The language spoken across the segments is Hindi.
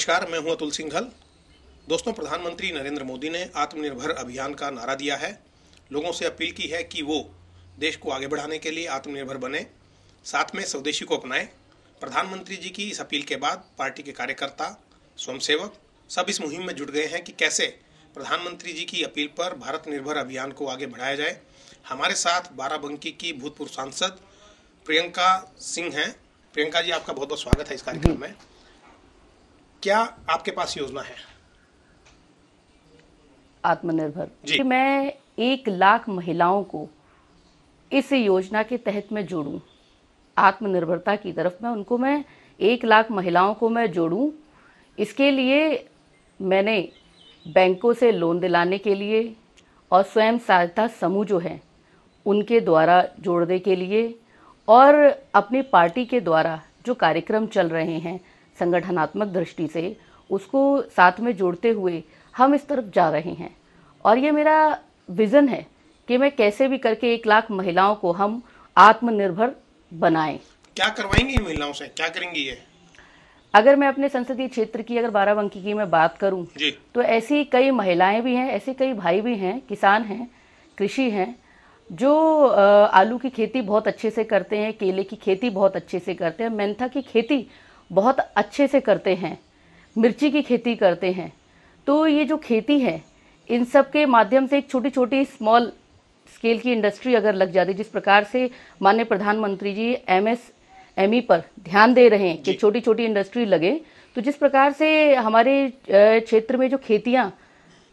नमस्कार मैं हूं अतुल सिंघल दोस्तों प्रधानमंत्री नरेंद्र मोदी ने आत्मनिर्भर अभियान का नारा दिया है लोगों से अपील की है कि वो देश को आगे बढ़ाने के लिए आत्मनिर्भर बने साथ में स्वदेशी को अपनाएं प्रधानमंत्री जी की इस अपील के बाद पार्टी के कार्यकर्ता स्वयंसेवक सब इस मुहिम में जुट गए हैं कि कैसे प्रधानमंत्री जी की अपील पर भारत निर्भर अभियान को आगे बढ़ाया जाए हमारे साथ बाराबंकी की भूतपूर्व सांसद प्रियंका सिंह हैं प्रियंका जी आपका बहुत बहुत स्वागत है इस कार्यक्रम में क्या आपके पास योजना है आत्मनिर्भर जी मैं एक लाख महिलाओं को इस योजना के तहत मैं जोड़ूं आत्मनिर्भरता की तरफ मैं उनको मैं एक लाख महिलाओं को मैं जोड़ूं इसके लिए मैंने बैंकों से लोन दिलाने के लिए और स्वयं सहायता समूह जो हैं उनके द्वारा जोड़ने के लिए और अपनी पार्टी के द्वारा जो कार्यक्रम चल रहे हैं संगठनात्मक दृष्टि से उसको साथ में जोड़ते हुए हम इस तरफ जा रहे हैं और ये मेरा विज़न है कि मैं कैसे भी करके एक लाख महिलाओं को हम आत्मनिर्भर बनाएं क्या करवाएंगे महिलाओं से क्या करेंगी ये अगर मैं अपने संसदीय क्षेत्र की अगर बाराबंकी की मैं बात करूं जी। तो ऐसी कई महिलाएं भी हैं ऐसे कई भाई भी हैं किसान हैं कृषि हैं जो आलू की खेती बहुत अच्छे से करते हैं केले की खेती बहुत अच्छे से करते हैं मेंथा की खेती बहुत अच्छे से करते हैं मिर्ची की खेती करते हैं तो ये जो खेती है इन सब के माध्यम से एक छोटी छोटी स्मॉल स्केल की इंडस्ट्री अगर लग जाती जिस प्रकार से माननीय प्रधानमंत्री जी एम एस एम ई पर ध्यान दे रहे हैं कि छोटी छोटी इंडस्ट्री लगे तो जिस प्रकार से हमारे क्षेत्र में जो खेतियाँ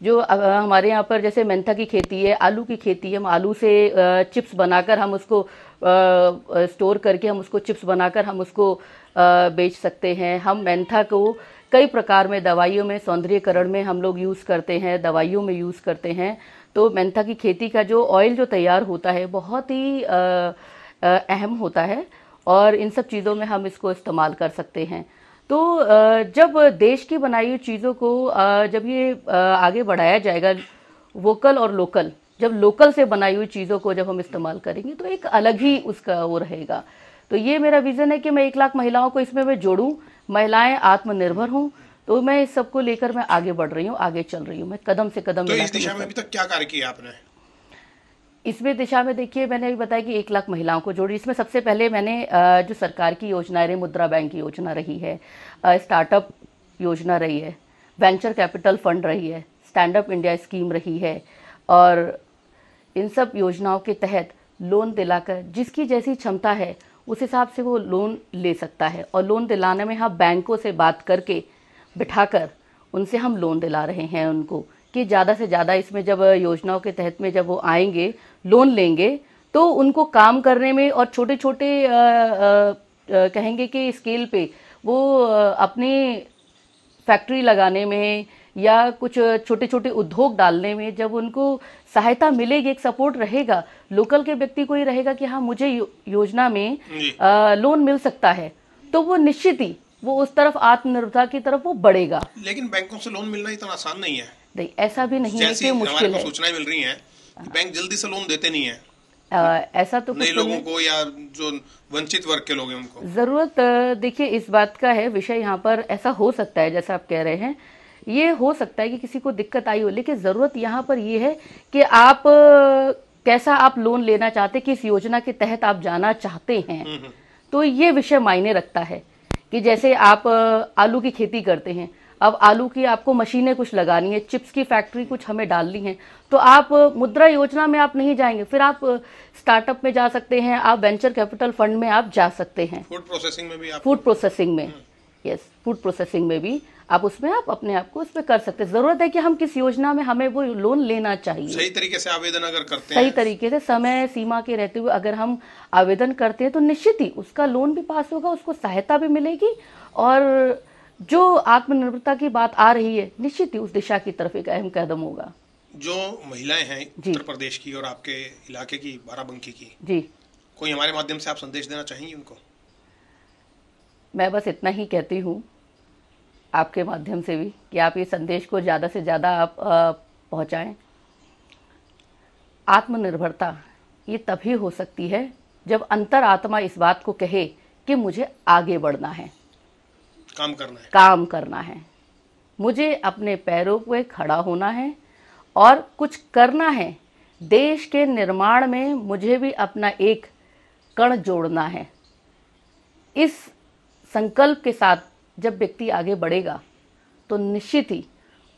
जो हमारे यहाँ पर जैसे मेंथा की खेती है आलू की खेती है हम आलू से चिप्स बनाकर हम उसको स्टोर करके हम उसको चिप्स बनाकर हम उसको बेच सकते हैं हम मेंथा को कई प्रकार में दवाइयों में सौंदर्यकरण में हम लोग यूज़ करते हैं दवाइयों में यूज़ करते हैं तो मेंथा की खेती का जो ऑयल जो तैयार होता है बहुत ही अहम होता है और इन सब चीज़ों में हम इसको इस्तेमाल कर सकते हैं तो जब देश की बनाई हुई चीज़ों को जब ये आगे बढ़ाया जाएगा वोकल और लोकल जब लोकल से बनाई हुई चीज़ों को जब हम इस्तेमाल करेंगे तो एक अलग ही उसका वो रहेगा तो ये मेरा विज़न है कि मैं एक लाख महिलाओं को इसमें मैं जोड़ूँ महिलाएं आत्मनिर्भर हों तो मैं इस सबको लेकर मैं आगे बढ़ रही हूँ आगे चल रही हूँ मैं कदम से कदम तो इस दिशा में अभी तक क्या कार्य किया आपने इसमें दिशा में देखिए मैंने अभी बताया कि एक लाख महिलाओं को जोड़ी इसमें सबसे पहले मैंने जो सरकार की योजनाएं रही मुद्रा बैंक की योजना रही है स्टार्टअप योजना रही है वेंचर कैपिटल फंड रही है स्टैंडअप इंडिया स्कीम रही है और इन सब योजनाओं के तहत लोन दिलाकर जिसकी जैसी क्षमता है उस हिसाब से वो लोन ले सकता है और लोन दिलाने में हम हाँ, बैंकों से बात करके बिठाकर उनसे हम लोन दिला रहे हैं उनको कि ज़्यादा से ज़्यादा इसमें जब योजनाओं के तहत में जब वो आएंगे लोन लेंगे तो उनको काम करने में और छोटे छोटे कहेंगे कि स्केल पे वो अपनी फैक्ट्री लगाने में या कुछ छोटे छोटे उद्योग डालने में जब उनको सहायता मिलेगी एक सपोर्ट रहेगा लोकल के व्यक्ति को ही रहेगा कि हाँ मुझे योजना में आ, लोन मिल सकता है तो वो निश्चित ही वो उस तरफ आत्मनिर्भरता की तरफ वो बढ़ेगा लेकिन बैंकों से लोन मिलना इतना आसान नहीं है नहीं ऐसा भी नहीं है कि मुश्किल है सूचनाएं मिल रही हैं कि बैंक जल्दी से लोन देते नहीं है आ, ऐसा तो नहीं लोगों को या जो वंचित वर्ग के लोग हैं उनको जरूरत देखिए इस बात का है विषय यहाँ पर ऐसा हो सकता है जैसा आप कह रहे हैं ये हो सकता है कि किसी को दिक्कत आई हो लेकिन ज़रूरत यहाँ पर ये है कि आप कैसा आप लोन लेना चाहते किस योजना के तहत आप जाना चाहते हैं हम्म, हम्म। तो ये विषय मायने रखता है कि जैसे आप आलू की खेती करते हैं अब आलू की आपको मशीनें कुछ लगानी है चिप्स की फैक्ट्री कुछ हमें डालनी है तो आप मुद्रा योजना में आप नहीं जाएंगे फिर आप स्टार्टअप में जा सकते हैं आप वेंचर कैपिटल फंड में आप जा सकते हैं फूड प्रोसेसिंग में भी आप फूड प्रोसेसिंग में हम्म। यस फूड प्रोसेसिंग में भी आप उसमें आप अपने आप को उसमें कर सकते हैं जरूरत है कि हम किस योजना में हमें वो लोन लेना चाहिए सही तरीके से आवेदन अगर करते हैं सही तरीके से समय सीमा के रहते हुए अगर हम आवेदन करते हैं तो निश्चित ही उसका लोन भी पास होगा उसको सहायता भी मिलेगी और जो आत्मनिर्भरता की बात आ रही है निश्चित ही उस दिशा की तरफ एक अहम कदम होगा जो महिलाएं हैं उत्तर प्रदेश की और आपके इलाके की बाराबंकी की जी कोई हमारे माध्यम से आप संदेश देना चाहेंगे उनको मैं बस इतना ही कहती हूँ आपके माध्यम से भी कि आप ये संदेश को ज़्यादा से ज़्यादा आप पहुँचाएँ आत्मनिर्भरता ये तभी हो सकती है जब अंतर आत्मा इस बात को कहे कि मुझे आगे बढ़ना है काम करना है काम करना है मुझे अपने पैरों पर खड़ा होना है और कुछ करना है देश के निर्माण में मुझे भी अपना एक कण जोड़ना है इस संकल्प के साथ जब व्यक्ति आगे बढ़ेगा तो निश्चित ही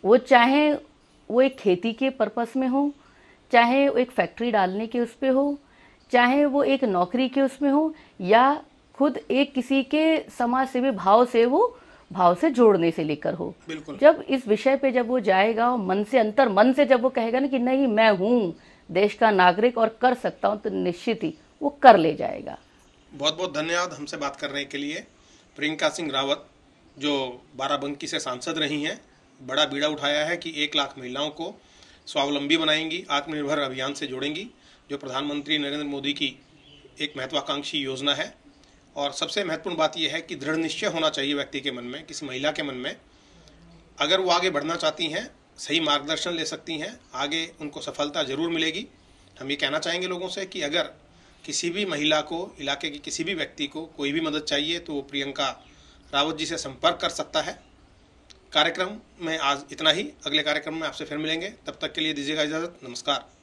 वो चाहे वो एक खेती के पर्पस में हो चाहे वो एक फैक्ट्री डालने के उस पर हो चाहे वो एक नौकरी के उसमें हो या खुद एक किसी के समाज सेवी भाव से वो भाव से जोड़ने से लेकर हो जब इस विषय पे जब वो जाएगा और मन से अंतर मन से जब वो कहेगा ना कि नहीं मैं हूँ देश का नागरिक और कर सकता हूँ तो निश्चित ही वो कर ले जाएगा बहुत बहुत धन्यवाद हमसे बात करने के लिए प्रियंका सिंह रावत जो बाराबंकी से सांसद रही हैं बड़ा बीड़ा उठाया है कि एक लाख महिलाओं को स्वावलंबी बनाएंगी आत्मनिर्भर अभियान से जोड़ेंगी जो प्रधानमंत्री नरेंद्र मोदी की एक महत्वाकांक्षी योजना है और सबसे महत्वपूर्ण बात यह है कि दृढ़ निश्चय होना चाहिए व्यक्ति के मन में किसी महिला के मन में अगर वो आगे बढ़ना चाहती हैं सही मार्गदर्शन ले सकती हैं आगे उनको सफलता ज़रूर मिलेगी हम ये कहना चाहेंगे लोगों से कि अगर किसी भी महिला को इलाके के किसी भी व्यक्ति को कोई भी मदद चाहिए तो वो प्रियंका रावत जी से संपर्क कर सकता है कार्यक्रम में आज इतना ही अगले कार्यक्रम में आपसे फिर मिलेंगे तब तक के लिए दीजिएगा इजाज़त नमस्कार